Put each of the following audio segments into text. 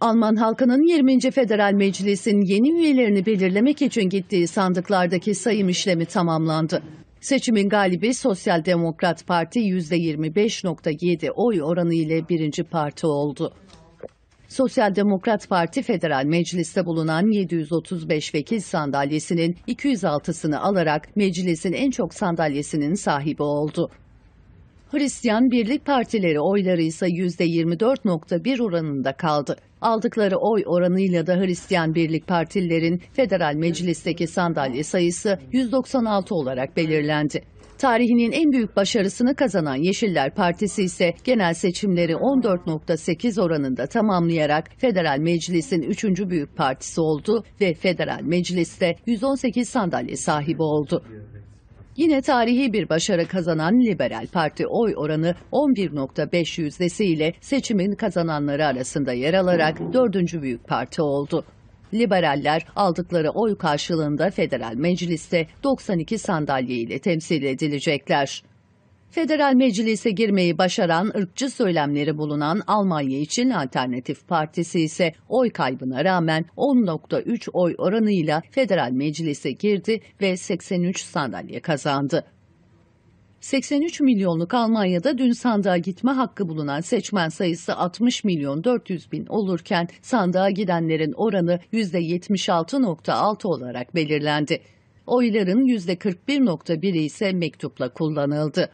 Alman halkının 20. Federal Meclis'in yeni üyelerini belirlemek için gittiği sandıklardaki sayım işlemi tamamlandı. Seçimin galibi Sosyal Demokrat Parti %25.7 oy oranı ile birinci parti oldu. Sosyal Demokrat Parti Federal Meclis'te bulunan 735 vekil sandalyesinin 206'sını alarak meclisin en çok sandalyesinin sahibi oldu. Hristiyan Birlik Partileri oyları ise %24.1 oranında kaldı. Aldıkları oy oranıyla da Hristiyan Birlik Partililerin federal meclisteki sandalye sayısı 196 olarak belirlendi. Tarihinin en büyük başarısını kazanan Yeşiller Partisi ise genel seçimleri 14.8 oranında tamamlayarak Federal Meclis'in 3. büyük partisi oldu ve Federal Meclis'te 118 sandalye sahibi oldu. Yine tarihi bir başarı kazanan Liberal Parti oy oranı 11.5 ile seçimin kazananları arasında yer alarak dördüncü büyük parti oldu. Liberaller aldıkları oy karşılığında federal mecliste 92 sandalye ile temsil edilecekler. Federal meclise girmeyi başaran ırkçı söylemleri bulunan Almanya için Alternatif Partisi ise oy kaybına rağmen 10.3 oy oranıyla federal meclise girdi ve 83 sandalye kazandı. 83 milyonluk Almanya'da dün sandığa gitme hakkı bulunan seçmen sayısı 60 milyon 400 bin olurken sandığa gidenlerin oranı %76.6 olarak belirlendi. Oyların %41.1'i ise mektupla kullanıldı.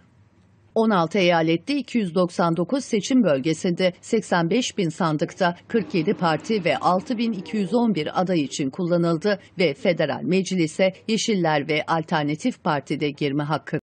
16 eyalette 299 seçim bölgesinde 85 bin sandıkta 47 parti ve 6211 aday için kullanıldı ve federal meclise Yeşiller ve Alternatif Parti'de girme hakkı